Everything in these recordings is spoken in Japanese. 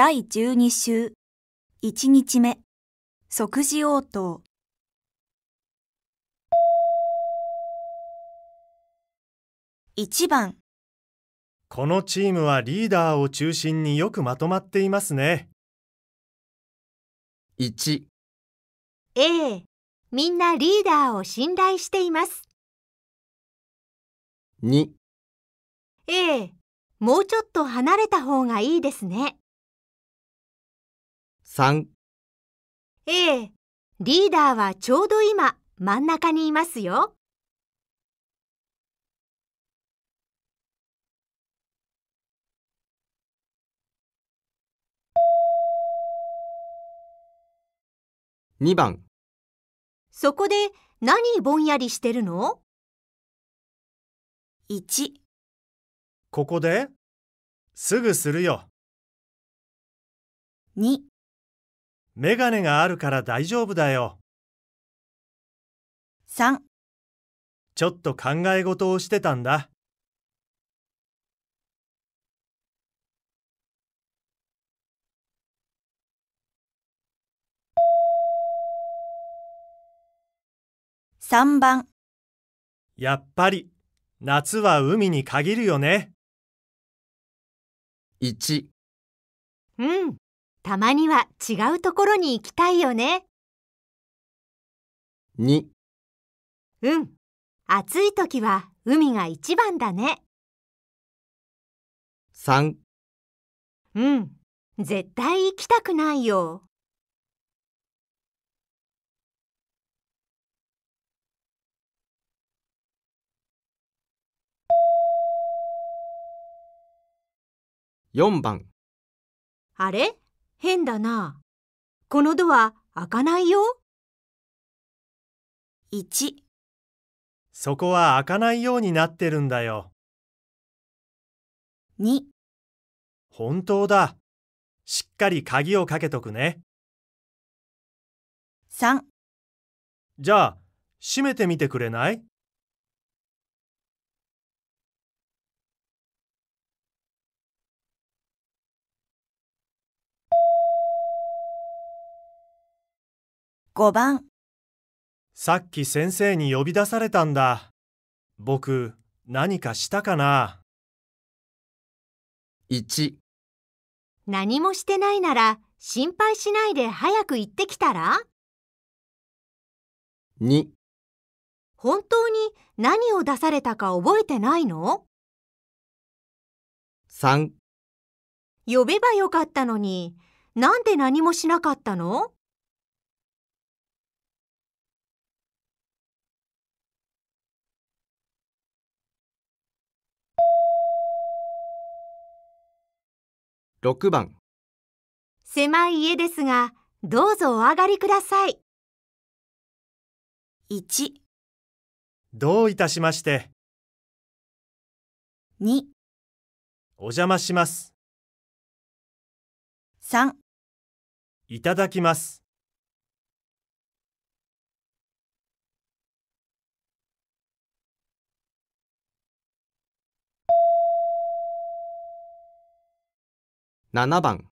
第12週1日目即時応答1番このチームはリーダーを中心によくまとまっていますね 1A みんなリーダーを信頼しています 2A もうちょっと離れた方がいいですね3 A リーダーはちょうど今真ん中にいますよ。2番そこで何ぼんやりしてるの ?1 ここですぐするよ。2メガネがあるから大丈夫だよ。3ちょっと考え事をしてたんだ。3番やっぱり夏は海に限るよね。1うんたまには違うところに行きたいよね。2うん、暑い時は海が一番だね。3うん、絶対行きたくないよ。4番あれ変だな。このドア開かないよ。1そこは開かないようになってるんだよ。2本当だ。しっかり鍵をかけとくね。3じゃあ、閉めてみてくれない5番さっき先生に呼び出されたんだ。僕、何かしたかな ?1 何もしてないなら心配しないで早く行ってきたら 2, 本当に何を出されたか覚えてないの ?3 呼べばよかったのになんで何もしなかったの6番狭い家ですがどうぞお上がりください 1, どういたしまして2お邪魔します3いただきます7番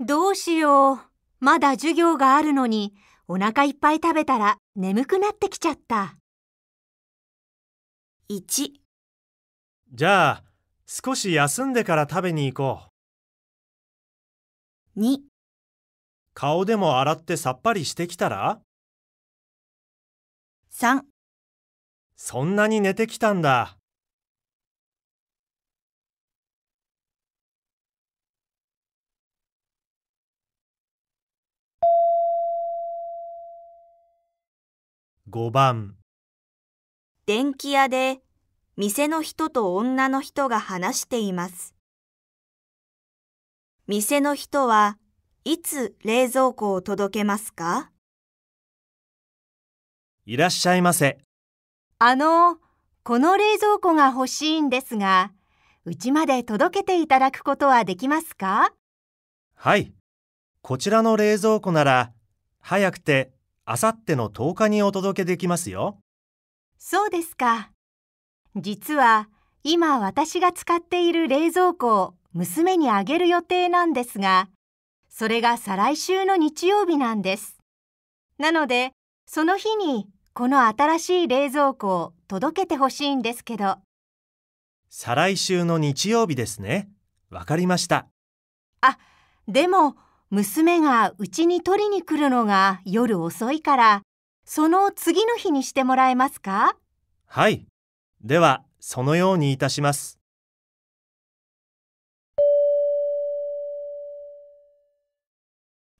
どうしよう。まだ授業があるのに、お腹いっぱい食べたら眠くなってきちゃった。1じゃあ、少し休んでから食べに行こう。2顔でも洗ってさっぱりしてきたら ?3 そんなに寝てきたんだ。5番電気屋で店の人と女の人が話しています。店の人はいつ冷蔵庫を届けますかいらっしゃいませ。あの、この冷蔵庫が欲しいんですが、うちまで届けていただくことはできますかはい。こちらの冷蔵庫なら、早くてあさっての10日にお届けできますよ。そうですか。実は今私が使っている冷蔵庫を娘にあげる予定なんですが、それが再来週の日曜日なんです。なので、その日にこの新しい冷蔵庫を届けてほしいんですけど。再来週の日曜日ですね。わかりました。あ、でも、娘がうちに取りに来るのが夜遅いから、その次の日にしてもらえますかはい。では、そのようにいたします。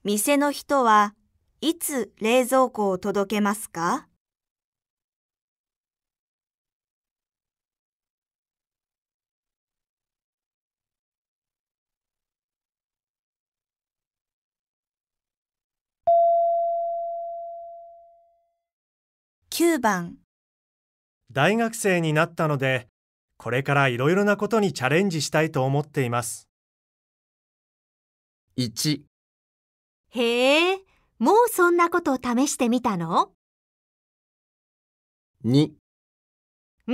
店の人はいつ冷蔵庫を届けますか9番大学生になったのでこれからいろいろなことにチャレンジしたいと思っています1へえもうそんなことを試してみたの 2, 2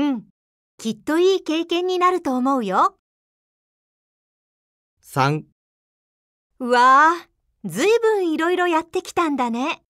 うんきっといい経験になると思うよ3うわあずいぶんいろいろやってきたんだね。